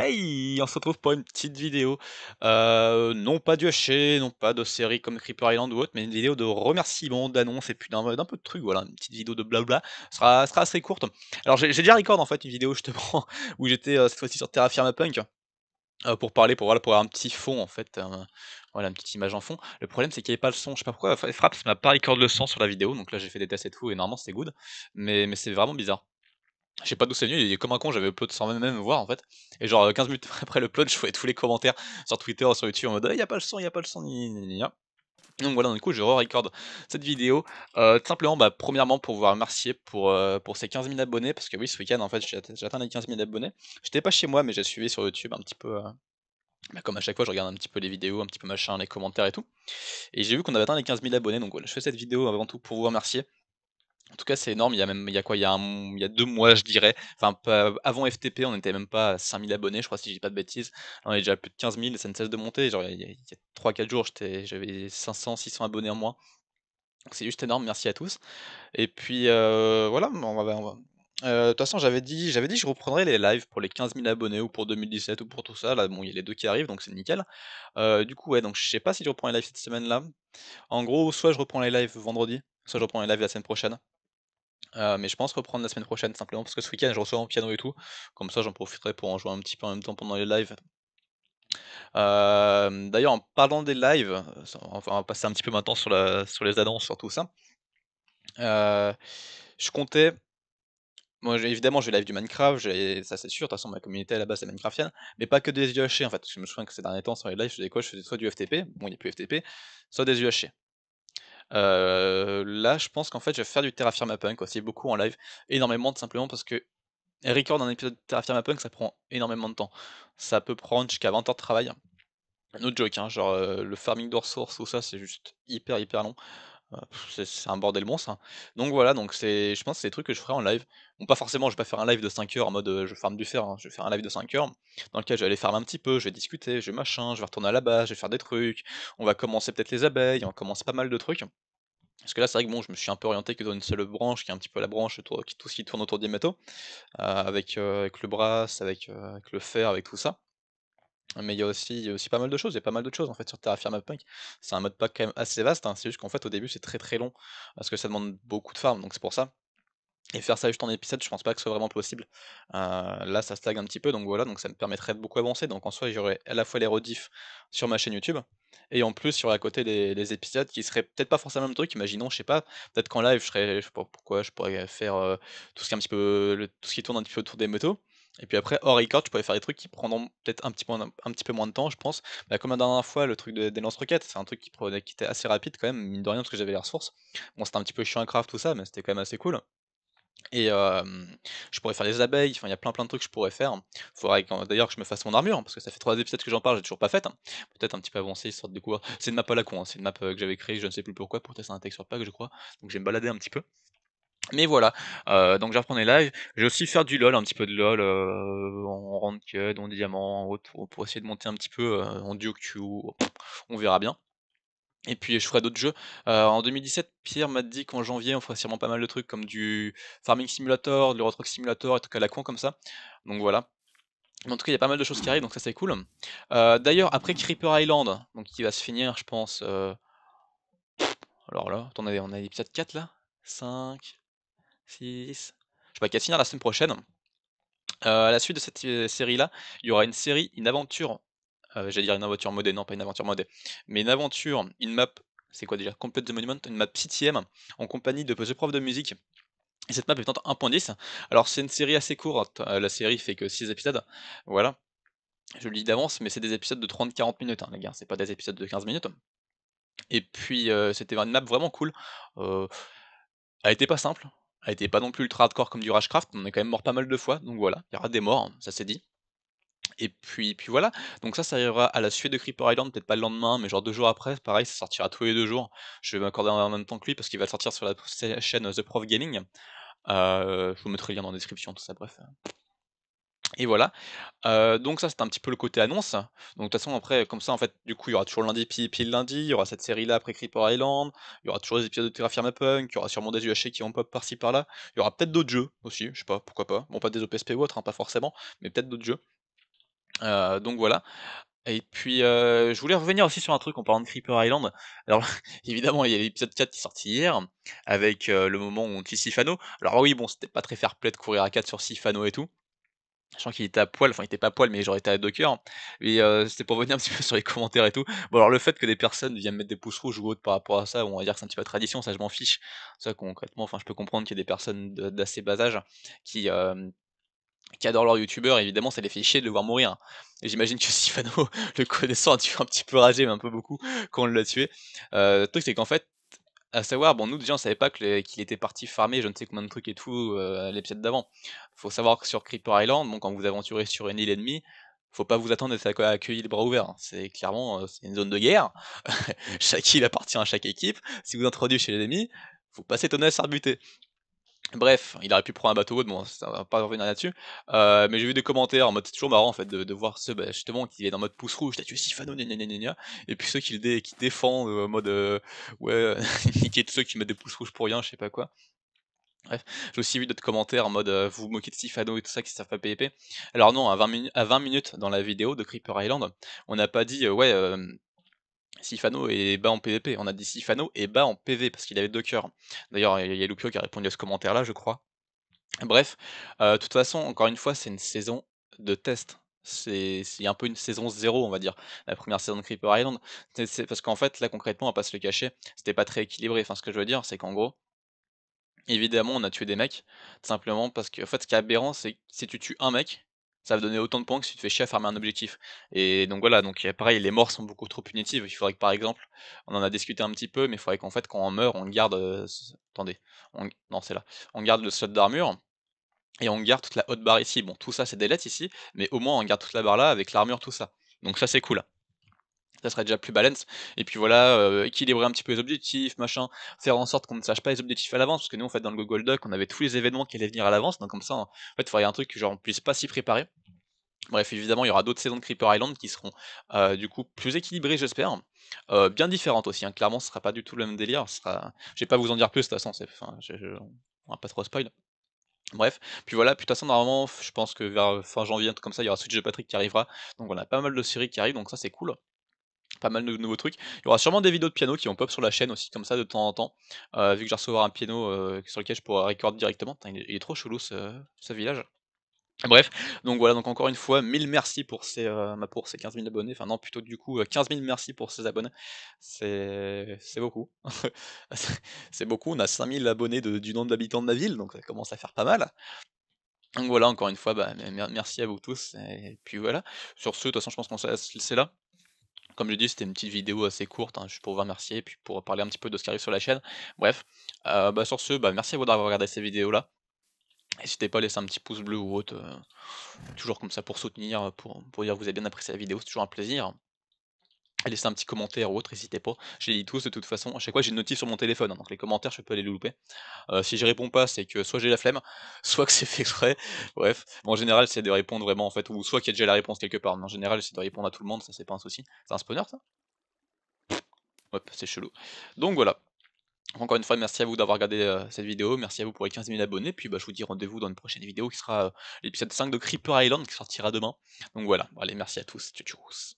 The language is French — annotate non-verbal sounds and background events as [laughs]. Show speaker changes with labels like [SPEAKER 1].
[SPEAKER 1] Hey, on se retrouve pour une petite vidéo, euh, non pas du haché, non pas de série comme Creeper Island ou autre, mais une vidéo de remerciement d'annonces et puis d'un peu de trucs, voilà, une petite vidéo de blabla, ça sera, sera assez courte. Alors j'ai déjà record en fait une vidéo justement [laughs] où j'étais euh, cette fois-ci sur Terra Firma Punk, euh, pour parler, pour, voilà, pour avoir un petit fond en fait, voilà, une petite image en fond. Le problème c'est qu'il n'y avait pas le son, je sais pas pourquoi, Fraps m'a pas record le son sur la vidéo, donc là j'ai fait des tests et tout, et normalement c'est good, mais c'est vraiment bizarre je sais pas d'où c'est venu, il est comme un con, j'avais upload sans même voir en fait. Et genre 15 euh, minutes [laughs] après le plot, je voyais tous les commentaires sur Twitter, sur YouTube en mode ah, il a pas le son, il y a pas le son, ni, ni, Donc voilà, du coup, je re-record cette vidéo. Euh, tout simplement, bah, premièrement, pour vous remercier pour, euh, pour ces 15 000 abonnés. Parce que oui, ce week-end, en fait, j'ai atteint les 15 000 abonnés. J'étais pas chez moi, mais j'ai suivi sur YouTube un petit peu. bah, comme à chaque fois, je regarde un petit peu les vidéos, un petit peu machin, les commentaires et tout. Et j'ai vu qu'on avait atteint les 15 000 abonnés. Donc voilà, je fais cette vidéo avant tout pour vous remercier. En tout cas, c'est énorme. Il y a même, il y a quoi il y a, deux mois, je dirais. Enfin, avant FTP, on n'était même pas à 5000 abonnés, je crois, si je dis pas de bêtises. on est déjà à plus de 15 000 et ça ne cesse de monter. Genre, il y a, 3-4 jours, j'avais 500, 600 abonnés en moins. C'est juste énorme. Merci à tous. Et puis, euh, voilà, euh, de toute façon, j'avais dit, j'avais dit que je reprendrais les lives pour les 15 000 abonnés ou pour 2017 ou pour tout ça. Là, bon, il y a les deux qui arrivent, donc c'est nickel. Euh, du coup, ouais, donc je sais pas si je reprends les lives cette semaine-là. En gros, soit je reprends les lives vendredi, soit je reprends les lives la semaine prochaine. Euh, mais je pense reprendre la semaine prochaine simplement parce que ce week-end je reçois mon piano et tout. Comme ça j'en profiterai pour en jouer un petit peu en même temps pendant les lives. Euh, d'ailleurs en parlant des lives, enfin, on va passer un petit peu maintenant sur, les annonces, sur tout ça. Euh, je comptais... Moi, évidemment, j'ai live du Minecraft, ça c'est sûr. De toute façon, ma communauté à la base est Minecraftienne, mais pas que des UHC en fait. Parce que je me souviens que ces derniers temps, sur les lives, je faisais quoi Je faisais soit du FTP, bon, il n'y a plus FTP, soit des UHC. Euh, là, je pense qu'en fait, je vais faire du Terrafirma Punk aussi, beaucoup en live, énormément, simplement parce que record un épisode de Terrafirma Punk, ça prend énormément de temps. Ça peut prendre jusqu'à 20 heures de travail. Un autre joke, hein, genre euh, le farming de ressources, ou ça, c'est juste hyper, hyper long. Ah, c'est un bordel bon ça. Hein. Donc voilà, donc c'est, je pense que c'est des trucs que je ferai en live. Bon, pas forcément, je vais pas faire un live de 5 heures en mode euh, je ferme du fer, hein. je vais faire un live de 5 heures dans lequel je vais aller fermer un petit peu, je vais discuter, je vais machin, je vais retourner à la base, je vais faire des trucs, on va commencer peut-être les abeilles, on commence pas mal de trucs. Parce que là, c'est vrai que bon, je me suis un peu orienté que dans une seule branche, qui est un petit peu la branche, tout, tout ce qui tourne autour des métaux, euh, avec, euh, avec le brass, avec, avec le fer, avec tout ça. Mais il y a aussi, pas mal de choses, il y a pas mal de choses en fait sur TerraFirma Punk. C'est un mode pack quand même assez vaste, hein. c'est juste qu'en fait au début c'est très très long, parce que ça demande beaucoup de farm, donc c'est pour ça. Et faire ça juste en épisode, je pense pas que ce soit vraiment possible. Euh, là, ça stag un petit peu, donc voilà, donc ça me permettrait de beaucoup avancer. Donc en soi, j'aurais à la fois les rediffs sur ma chaîne YouTube, et en plus, sur à côté des épisodes qui seraient peut-être pas forcément le truc. Imaginons, je sais pas, peut-être qu'en live, je serais, je sais pas pourquoi, je pourrais faire euh, tout ce qui est un petit peu, tout ce qui tourne un petit peu autour des motos. Et puis après, hors record, tu pourrais faire des trucs qui prendront peut-être un, petit peu, un petit peu moins de temps, je pense. Bah, comme la dernière fois, le truc des lance-roquettes, c'est un truc qui, était assez rapide quand même, mine de rien, parce que j'avais les ressources. Bon, c'était un petit peu chiant à craft, tout ça, mais c'était quand même assez cool. Et je pourrais faire les abeilles, enfin il y a plein plein de trucs que je pourrais faire. Faudrait d'ailleurs que je me fasse mon armure, hein, parce que ça fait trois épisodes que j'en parle, j'ai toujours pas fait hein. Peut-être un petit peu avancé histoire de découvrir. C'est une map à la con, hein, c'est une map euh, que j'avais créée, je ne sais plus pourquoi, pour tester un sur pack je crois. Donc je vais me balader un petit peu. Mais voilà, euh, donc reprends les lives. J'ai aussi faire du LOL, un petit peu de LOL euh, en ranked, en diamant, en autre, pour essayer de monter un petit peu euh, en duo queue. On verra bien. Et puis je ferai d'autres jeux. Euh, en 2017, Pierre m'a dit qu'en janvier, on ferait sûrement pas mal de trucs comme du Farming Simulator, du retro Simulator, et tout à la con comme ça. Donc voilà. en tout cas, il y a pas mal de choses qui arrivent, donc ça c'est cool. D'ailleurs, après Creeper Island, donc qui va se finir, je pense. Alors là, on a, on a 4 là 5, 6. Je sais pas, 4 la semaine prochaine. Euh, à la suite de cette euh, série-là, il y aura une série, une aventure. Euh, j'allais dire une aventure modée, non pas une aventure modée, mais une aventure, une map, c'est quoi déjà Complete the Monument, une map CTM, en compagnie de The Prof de musique. Et cette map est 1.10. Alors c'est une série assez courte, euh, la série fait que 6 épisodes, voilà. Je le dis d'avance, mais c'est des épisodes de 30-40 minutes, hein, les gars, c'est pas des épisodes de 15 minutes. Et puis c'était une map vraiment cool. elle était pas simple, elle était pas non plus ultra hardcore comme du Rashcraft, on est quand même mort pas mal de fois, donc voilà, il y aura des morts, ça c'est dit. Et puis, puis voilà, donc ça, ça arrivera à la suite de Creeper Island, peut-être pas le lendemain, mais genre deux jours après, pareil, ça sortira tous les deux jours. Je vais m'accorder en même temps que lui parce qu'il va sortir sur la chaîne euh, The Prof Gaming. Euh, je vous mettrai le lien dans la description, tout ça, bref. Et voilà. donc ça, c'est un petit peu le côté annonce. Donc de toute façon, après, comme ça, en fait, du coup, il y aura toujours lundi, puis, puis le lundi, il y aura cette série-là après Creeper Island, il y aura toujours des épisodes de Terraform Punk, il y aura sûrement des UHC qui vont pop par-ci par-là, il y aura peut-être d'autres jeux aussi, je sais pas, pourquoi pas. Bon, pas des OPSP ou autre, hein, pas forcément, mais peut-être d'autres jeux. donc voilà. Et puis, je voulais revenir aussi sur un truc en parlant de Creeper Island. Alors, [laughs] évidemment, il y a l'épisode 4 qui est sorti hier, avec le moment où on tue Sifano. Alors oui, bon, c'était pas très fair play de courir à 4 sur Sifano et tout sachant qu'il était à poil, enfin il était pas à poil, mais j'aurais il à Docker. Et Mais euh, c'était pour venir un petit peu [laughs] sur les commentaires et tout. Bon, alors le fait que des personnes viennent mettre des pouces rouges ou autres par rapport à ça, on va dire que c'est un petit peu la tradition, ça je m'en fiche. Ça concrètement, enfin je peux comprendre qu'il y a des personnes d'assez bas âge qui. adorent leur youtubeur, évidemment, ça les fait chier de le voir mourir. Et j'imagine que [laughs] Sifano, le connaissant, a dû un petit peu rager, mais un peu beaucoup, quand on l'a tué. Euh, le truc, c'est qu'en fait, à savoir, bon, nous déjà on savait pas qu'il était parti farmer je ne sais combien de trucs et tout euh, l'épisode d'avant. Faut savoir que sur Creeper Island, bon, quand vous aventurez sur une île ennemie, faut pas vous attendre à être accueilli les bras ouverts. Hein. C'est clairement euh, une zone de guerre. [laughs] chaque île appartient à chaque équipe. Si vous introduisez chez l'ennemi, faut pas s'étonner à se Bref, il aurait pu prendre un bateau bon, ça, va pas revenir là-dessus. Euh, mais j'ai vu des commentaires en mode, c'est toujours marrant en fait de, de voir ce, bah, justement qui est dans mode pouce rouge, t'as tué Sifano, gna, Et puis ceux qui le défendent euh, en mode, euh, ouais, [laughs] niquer tous ceux qui mettent des pouces rouges pour rien, je sais pas quoi. Bref, j'ai aussi vu d'autres commentaires en mode euh, vous vous moquez de Sifano et tout ça qui savent pas PvP. Alors non, à 20, à 20 minutes dans la vidéo de Creeper Island, on n'a pas dit ouais, euh, Sifano est bas en PvP. On a dit Sifano est bas en PV parce qu'il avait deux cœurs. D'ailleurs, il y a Lupio qui a répondu à ce commentaire-là, je crois. Bref, euh, de toute façon, encore une fois, c'est une saison de test. C'est un peu une saison zéro, on va dire, la première saison de Creeper Island. parce qu'en fait, là, concrètement, on va pas se le cacher, c'était pas très équilibré. Enfin, ce que je veux dire, c'est qu'en gros, évidemment, on a tué des mecs, simplement parce que, en fait, ce qui est aberrant, c'est si tu tues un mec, ça va donner autant de points que si tu fais chier à fermer un objectif. Et donc voilà, donc euh, pareil, les morts sont beaucoup trop punitives. Il faudrait que par exemple, on en a discuté un petit peu, mais il faudrait qu'en fait, quand on meurt, on garde. Euh, attendez, non, c'est là. On garde le slot d'armure. Et on garde toute la haute barre ici. Bon, tout ça c'est des lettres ici, mais au moins on garde toute la barre là avec l'armure, tout ça. Donc ça c'est cool ça serait déjà plus balance. Et puis voilà, euh, équilibrer un petit peu les objectifs, machin, faire en sorte qu'on ne sache pas les objectifs à l'avance, parce que nous, en fait, dans le Google Doc, on avait tous les événements qui allaient venir à l'avance, donc comme ça, en fait, il faudrait un truc que genre on puisse pas s'y préparer. Bref, évidemment, il y aura d'autres saisons de Creeper Island qui seront euh, du coup plus équilibrées, j'espère. Euh, bien différentes aussi, hein. clairement, ce sera pas du tout le même délire. sera... Je vais pas vous en dire plus, de toute façon, enfin, on va pas trop spoil. Bref, puis voilà, puis de toute façon, normalement, je pense que vers fin janvier, un comme ça, il y aura Switch de Patrick qui arrivera. Donc on a pas mal de séries qui arrivent, donc ça c'est cool pas mal de nouveaux trucs. Il y aura sûrement des vidéos de piano qui vont pop sur la chaîne aussi, comme ça, de temps en temps. Euh, vu que je vais recevoir un piano euh, sur lequel je pourrais record directement. il, est, trop chelou ce, village. Bref, donc voilà, donc encore une fois, mille merci pour ces, euh, bah, pour ces 15 000 abonnés. Enfin, non, plutôt du coup, 15 000 merci pour ces abonnés. C'est beaucoup. [laughs] C'est beaucoup. On a 5000 abonnés du nombre d'habitants de ma ville, donc ça commence à faire pas mal. Donc voilà, encore une fois, bah, merci à vous tous. Et puis voilà. Sur ce, de toute façon, je pense qu'on s'est là. Comme je dis, c'était une petite vidéo assez courte, hein, juste pour vous remercier, et puis pour parler un petit peu de ce qui arrive sur la chaîne. Bref, euh, bah, sur ce, bah, merci à vous d'avoir regardé cette vidéo là N'hésitez pas à laisser un petit pouce bleu ou autre, euh, toujours comme ça pour soutenir, pour, pour dire que vous avez bien apprécié la vidéo, c'est toujours un plaisir laissez un petit commentaire ou autre, n'hésitez pas. Je les lis tous de toute façon. À chaque fois, j'ai une notif sur mon téléphone, hein, donc les commentaires, je peux aller les louper. Euh, si je réponds pas, c'est que soit j'ai la flemme, [laughs] soit que c'est fait exprès. Bref, en général, c'est de répondre vraiment en fait, ou soit qu'il y a déjà la réponse quelque part. Mais en général, c'est de répondre à tout le monde, ça c'est pas un souci. C'est un spawner ça Ouais, c'est chelou. Donc voilà. Encore une fois, merci à vous d'avoir regardé euh, cette vidéo, merci à vous pour les 15 000 abonnés, puis bah, je vous dis rendez-vous dans une prochaine vidéo qui sera euh, l'épisode 5 de Creeper Island qui sortira demain. Donc voilà, allez, merci à tous, ciao.